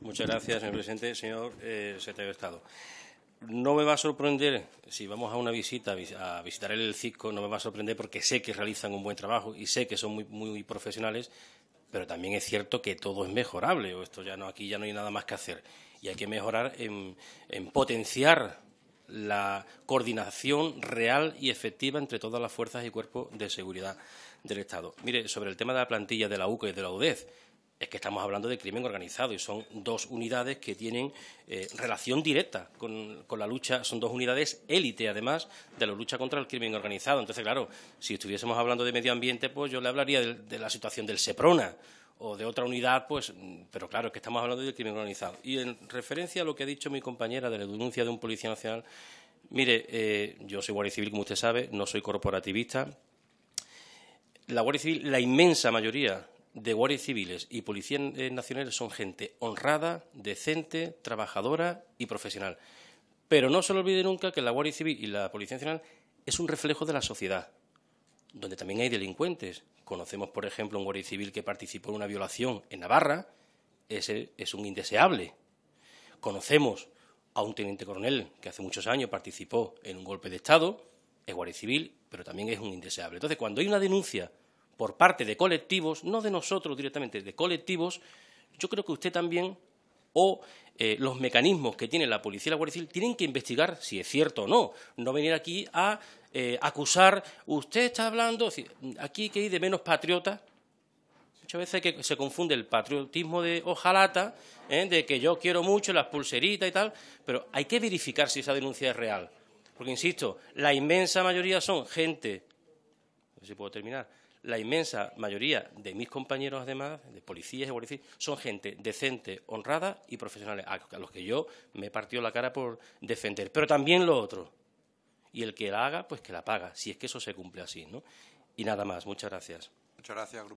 Muchas gracias, señor presidente. Señor eh, secretario de Estado, no me va a sorprender, si vamos a una visita a visitar el CISCO, no me va a sorprender porque sé que realizan un buen trabajo y sé que son muy, muy profesionales, pero también es cierto que todo es mejorable. Esto ya no, aquí ya no hay nada más que hacer. Y hay que mejorar en, potenciar la coordinación real y efectiva entre todas las fuerzas y cuerpos de seguridad del Estado. Mire, sobre el tema de la plantilla de la UCA y de la UDEZ, es que estamos hablando de crimen organizado y son dos unidades que tienen eh, relación directa con, con, la lucha, son dos unidades élite además de la lucha contra el crimen organizado. Entonces, claro, si estuviésemos hablando de medio ambiente, pues yo le hablaría de, la situación del SEPRONA o de otra unidad, pues, pero claro, es que estamos hablando del crimen organizado. Y en referencia a lo que ha dicho mi compañera de la denuncia de un policía nacional, mire, eh, yo soy guardia civil, como usted sabe, no soy corporativista. La Guardia Civil, la inmensa mayoría de guardias civiles y policías nacionales son gente honrada, decente, trabajadora y profesional. Pero no se le olvide nunca que la Guardia Civil y la Policía Nacional es un reflejo de la sociedad, donde también hay delincuentes. Conocemos, por ejemplo, un guardia civil que participó en una violación en Navarra, ese es un indeseable. Conocemos a un teniente coronel que hace muchos años participó en un golpe de Estado, es guardia civil, pero también es un indeseable. Entonces, cuando hay una denuncia por parte de colectivos, no de nosotros directamente, de colectivos, yo creo que usted también o eh, los mecanismos que tiene la policía y la Guardia Civil tienen que investigar si es cierto o no, no venir aquí a eh, acusar, usted está hablando, aquí que ir de menos patriota, muchas veces que se confunde el patriotismo de ojalata, ¿eh? de que yo quiero mucho las pulseritas y tal, pero hay que verificar si esa denuncia es real, porque insisto, la inmensa mayoría son gente, ...a ver si puedo terminar, la inmensa mayoría de mis compañeros, además, de policías y policías, son gente decente, honrada y profesionales, a los que yo me he partido la cara por defender. Pero también lo otro. Y el que la haga, pues que la paga, si es que eso se cumple así, ¿no? Y nada más. Muchas gracias. Muchas gracias,